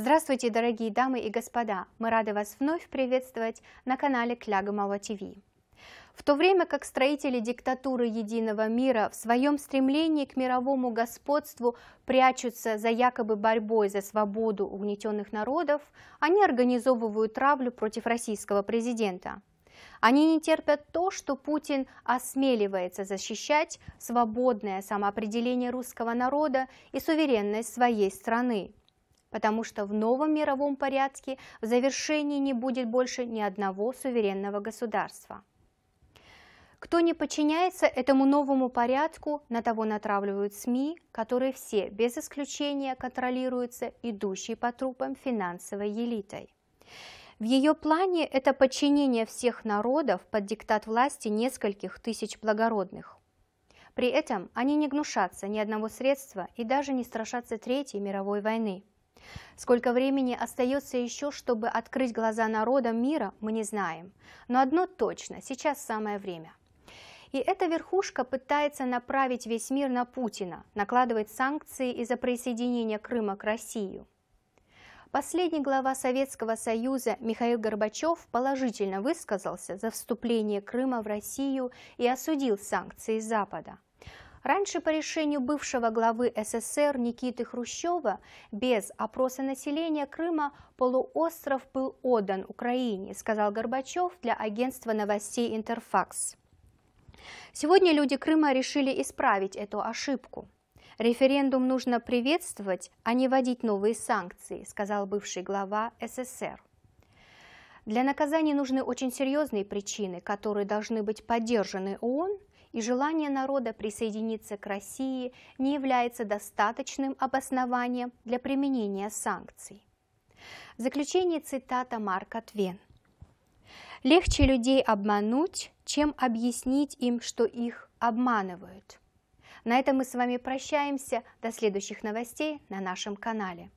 Здравствуйте, дорогие дамы и господа! Мы рады вас вновь приветствовать на канале Клягомова ТВ. В то время как строители диктатуры единого мира в своем стремлении к мировому господству прячутся за якобы борьбой за свободу угнетенных народов, они организовывают травлю против российского президента. Они не терпят то, что Путин осмеливается защищать свободное самоопределение русского народа и суверенность своей страны – потому что в новом мировом порядке в завершении не будет больше ни одного суверенного государства. Кто не подчиняется этому новому порядку, на того натравливают СМИ, которые все, без исключения, контролируются идущей по трупам финансовой элитой. В ее плане это подчинение всех народов под диктат власти нескольких тысяч благородных. При этом они не гнушатся ни одного средства и даже не страшатся Третьей мировой войны – Сколько времени остается еще, чтобы открыть глаза народа мира, мы не знаем. Но одно точно – сейчас самое время. И эта верхушка пытается направить весь мир на Путина, накладывать санкции из-за присоединения Крыма к России. Последний глава Советского Союза Михаил Горбачев положительно высказался за вступление Крыма в Россию и осудил санкции Запада. Раньше по решению бывшего главы СССР Никиты Хрущева без опроса населения Крыма полуостров был отдан Украине, сказал Горбачев для агентства новостей «Интерфакс». Сегодня люди Крыма решили исправить эту ошибку. Референдум нужно приветствовать, а не вводить новые санкции, сказал бывший глава СССР. Для наказания нужны очень серьезные причины, которые должны быть поддержаны ООН – и желание народа присоединиться к России не является достаточным обоснованием для применения санкций. В заключение цитата Марка Твен. «Легче людей обмануть, чем объяснить им, что их обманывают». На этом мы с вами прощаемся. До следующих новостей на нашем канале.